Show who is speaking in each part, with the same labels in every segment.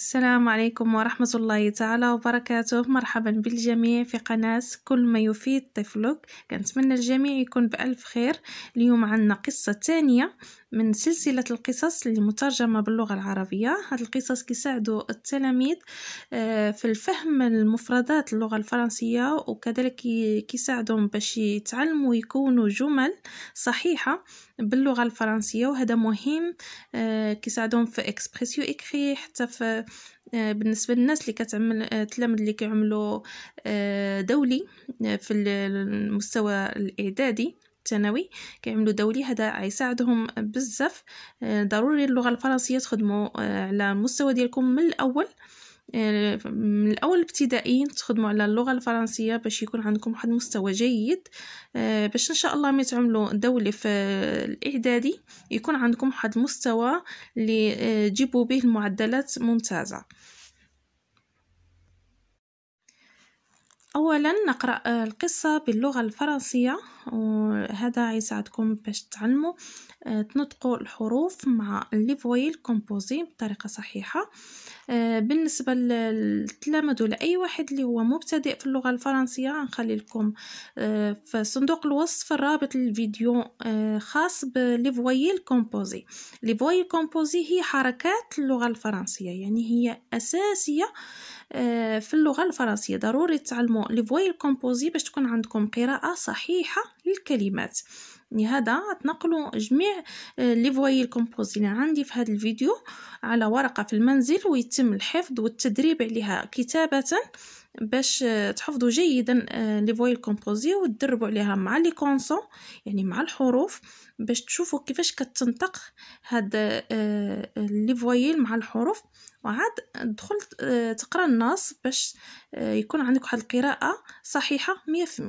Speaker 1: السلام عليكم ورحمة الله تعالى وبركاته مرحبا بالجميع في قناة كل ما يفيد طفلك كنتمنى الجميع يكون بألف خير اليوم عنا قصة تانية من سلسلة القصص المترجمة باللغة العربية هاد القصص كيساعدوا التلاميذ آه، في الفهم المفردات اللغة الفرنسية وكذلك كيساعدهم باش يتعلموا يكونوا جمل صحيحة باللغة الفرنسية وهذا مهم آه، كيساعدهم في اكسبريسيو اكري حتى في آه، بالنسبه للناس اللي كتعمل التلاميذ اللي كيعملوا دولي في المستوى الاعدادي الثانوي كيعملوا دولي هذا غيساعدهم بزاف آه، ضروري اللغه الفرنسيه تخدموا آه، على المستوى ديالكم من الاول آه، من الاول الابتدائيين تخدموا على اللغه الفرنسيه باش يكون عندكم واحد المستوى جيد باش ان شاء الله ملي تعملوا دولي في الاعدادي يكون عندكم واحد المستوى اللي تجيبوا به المعدلات ممتازه أولا نقرأ آه، القصة باللغة الفرنسية وهذا يساعدكم باش تعلموا آه، تنطقوا الحروف مع لي فويل كومبوزي بطريقة صحيحة آه، بالنسبه للتلامذ ولا اي واحد اللي هو مبتدئ في اللغه الفرنسيه نخلي لكم آه، في صندوق الوصف الرابط للفيديو آه، خاص بلي الكومبوزي كومبوزي لي كومبوزي هي حركات اللغه الفرنسيه يعني هي اساسيه في اللغه الفرنسيه ضروري تعلموا لي الكومبوزي باش تكون عندكم قراءه صحيحه للكلمات لهذا تنقلوا جميع آه، لي فوايل كومبوزي اللي عندي في هذا الفيديو على ورقه في المنزل ويتم الحفظ والتدريب عليها كتابه باش آه، تحفظوا جيدا آه، لي فويل كومبوزي وتدربوا عليها مع لي يعني مع الحروف باش تشوفوا كيفاش كتنطق هاد لي فويل مع الحروف وعاد تدخل تقرا النص باش يكون عندك واحد القراءه صحيحه 100%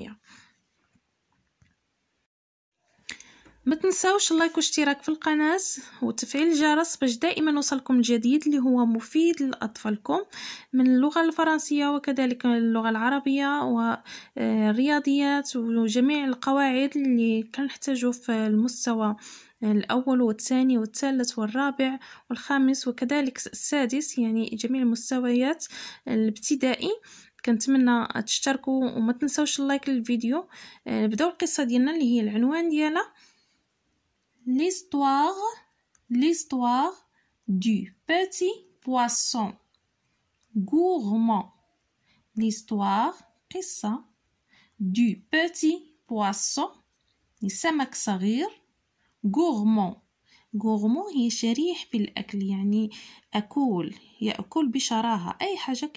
Speaker 1: ما تنساوش اللايك واشتراك في القناة وتفعيل الجرس باش دائما يوصلكم الجديد اللي هو مفيد لأطفالكم من اللغة الفرنسية وكذلك اللغة العربية والرياضيات آه، وجميع القواعد اللي كنحتاجو في المستوى الأول والثاني والثالث والرابع والخامس وكذلك السادس يعني جميع المستويات الابتدائي كنتمنى تشتركوا وما تنساوش اللايك للفيديو آه، نبداو القصه ديالنا اللي هي العنوان ديالها l'histoire, l'histoire du petit poisson. Gourmand, l'histoire قصة du petit poisson يسمى صغير gourmand gourmand هي شريح في الأكل يعني أكل يأكل بشراهة أي حاجة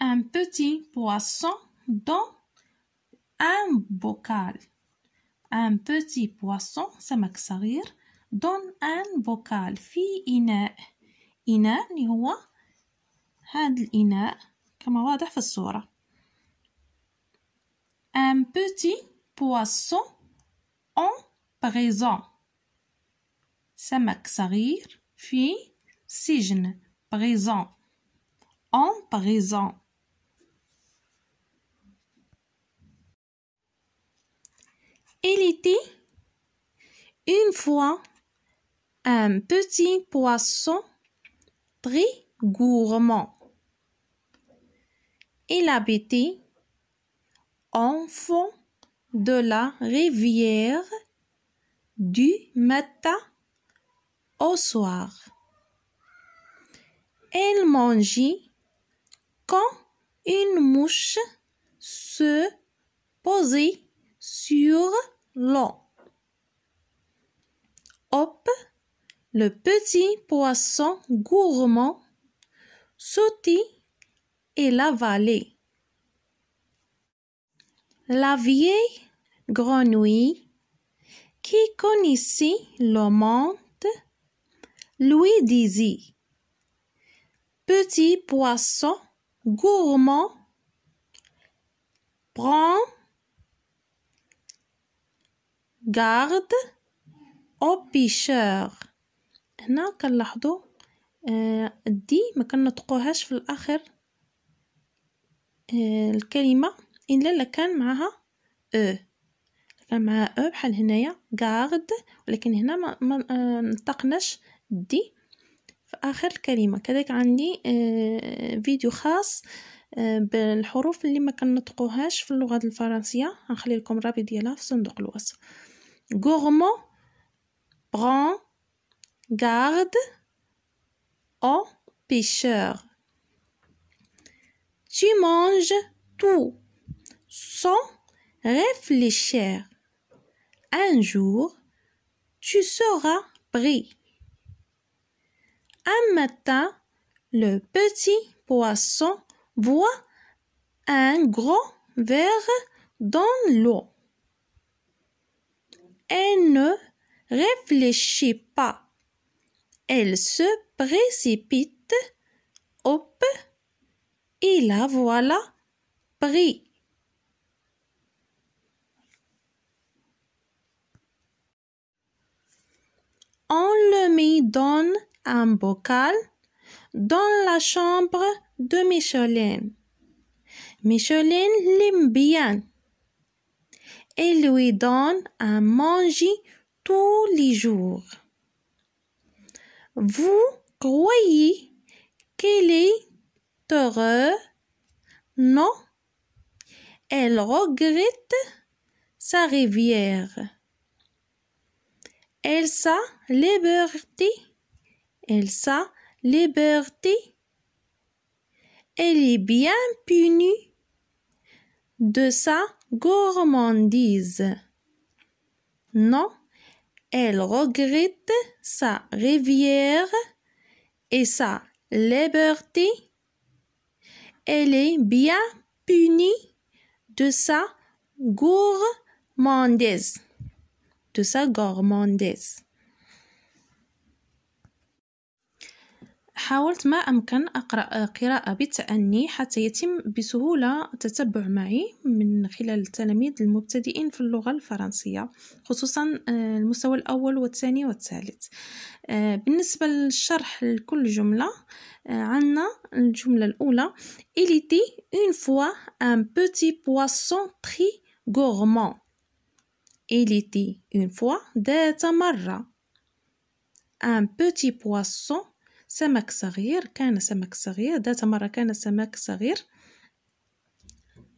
Speaker 1: un petit poisson dans un bocal un petit poisson سمك صغير دون ان بوكال في اناء اناء اللي هو هذا الاناء كما واضح في الصوره ان بوتي بواسون اون بريزون سمك صغير في سجن بريزون اون بريزون Il était une fois un petit poisson très gourmand. Il habitait en fond de la rivière du matin au soir. Elle mangeait quand une mouche se posait sur long. Hop, le petit poisson gourmand sautit et l'avalait. La vieille grenouille, qui connaissait le monde, lui disait Petit poisson gourmand, prends غارد او بيشور هنا كنلاحظوا آه، دي ما كنطقوهاش في الاخر آه، الكلمه الا لكان معها او كان معها او بحال هنايا غارد ولكن هنا ما, ما آه، نطقناش دي في اخر الكلمه كذلك عندي فيديو خاص بالحروف اللي ما كنطقوهاش في اللغه الفرنسيه غنخلي لكم الرابط ديالها في صندوق الوصف gourmand. prend garde au pêcheur. Tu manges tout sans réfléchir. Un jour, tu seras pris. Un matin, le petit poisson voit un gros verre dans l'eau elle ne réfléchit pas. Elle se précipite. Hop. Et la voilà pris. On le met dans un bocal dans la chambre de Micheline. Micheline l'aime bien. Elle lui donne à manger tous les jours. Vous croyez qu'elle est heureuse? Non. Elle regrette sa rivière. Elle sa liberté. Elle sa liberté. Elle est bien punie de sa gourmandise. Non, elle regrette sa rivière et sa liberté. Elle est bien punie de sa gourmandise, de sa gourmandise. حاولت ما أمكن أقرأ قراءة بتأني حتى يتم بسهولة التتبع معي من خلال التلاميذ المبتدئين في اللغة الفرنسية خصوصا آه، المستوى الأول والثاني والثالث آه، بالنسبة للشرح لكل جملة آه، عندنا الجملة الأولى Il était une fois un petit poisson très gourmand Il était une fois ذات مرة un petit poisson سمك صغير كان سمك صغير ذات مرة كان سمك صغير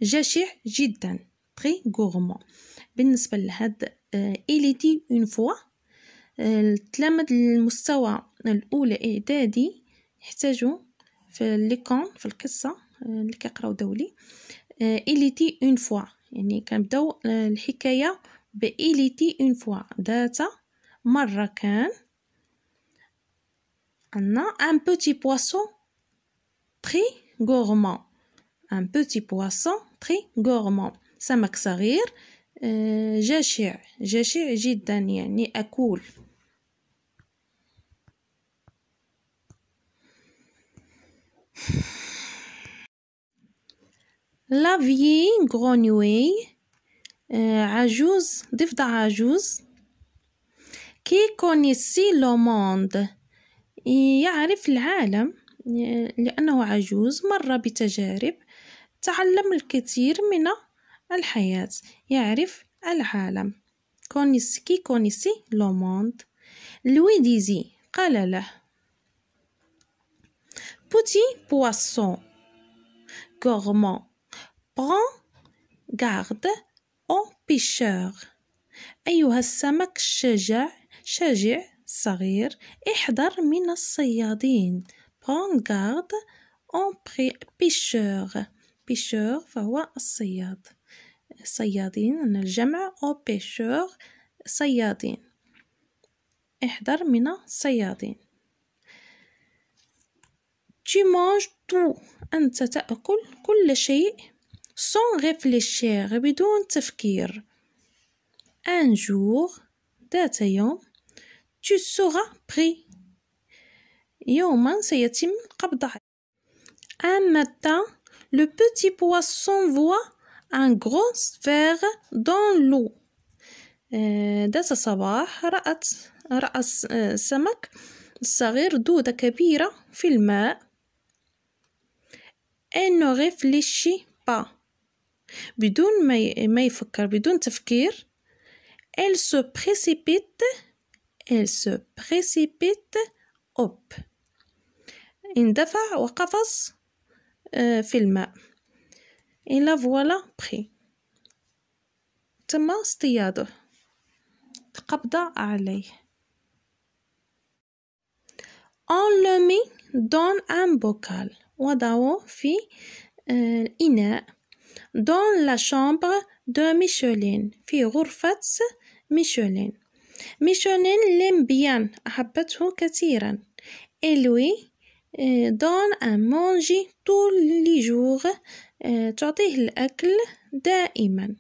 Speaker 1: جشع جدا تري غورمون بالنسبة لهاد إليتي اون فوا التلامذ المستوى الأولى إعدادي يحتاجو في ليكون في القصة آه، اللي كيقراو دولي إليتي اون فوا يعني كنبداو آه، الحكاية بإليتي اون فوا ذات مرة كان un petit poisson très gourmand. Un petit poisson très gourmand. ça euh, j'ai جشع جشع جدا يعني أكول j'ai فيي j'ai عجوز ضفدع عجوز qui connaissait le monde يعرف العالم لأنه عجوز مر بتجارب تعلم الكثير من الحياة يعرف العالم كونيسكي كونيسي لوموند لويديزي لوي ديزي قال له بوتي بواسون gourmand. بران غارد او بيشور أيها السمك الشجاع شجع الصغير احذر من الصيادين prends اون بري بيشور بيشور فهو الصياد الصيادين أن الجمع أو بيشور صيادين احذر من الصيادين tu manges tout أنت تأكل كل شيء سون غيفليشير بدون تفكير ان جور ذات يوم tu seras pris. يوما سيتم القبض عليك. Un matin, le petit poisson voit un gros sphère dans l'eau. ذات صباح رأت رأى السمك الصغير دودة كبيرة في الماء. Elle ne réfléchit pas. بدون ما يفكر بدون تفكير. Elle se précipite elle se précipite hop اندفع وقفز في الماء et la voilà pris تم اصطياده قبض عليه on le met dans un bocal وضعه في الإناء dans la chambre de Micheline في غرفة Micheline ميشونين بيان أحبته كثيرا إلوي آه، دون أن مونجي طول لي جور آه، تعطيه الأكل دائما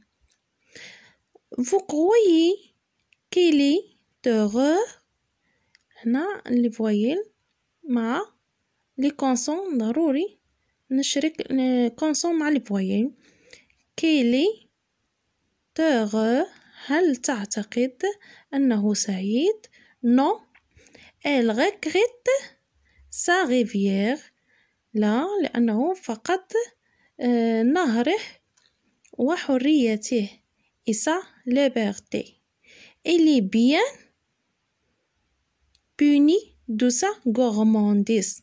Speaker 1: فوقوي كيلي دو هنا لي فويل مع لي كونسون ضروري نشرك آه، كونسون مع لي فويل كيلي دو هل تعتقد أنه سعيد؟ نو إل غيكغيت سا غيفيير لا لأنه فقد آه، نهره وحريته إسا ليبرتي إلي بيان بوني دو سا غورمانديس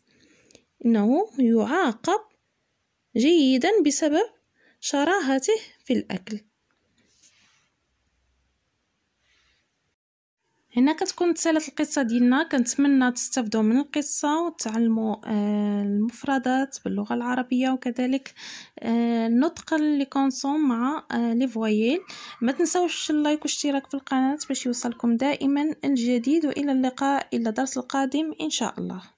Speaker 1: إنه يعاقب جيدا بسبب شراهته في الأكل هنا كتكون تسالت القصه ديالنا كنتمنى تستفدوا من القصه وتعلموا آه، المفردات باللغه العربيه وكذلك آه نطق لي كونسون مع آه لي فويل ما تنساوش اللايك والاشتراك في القناه باش يوصلكم دائما الجديد والى اللقاء الى الدرس القادم ان شاء الله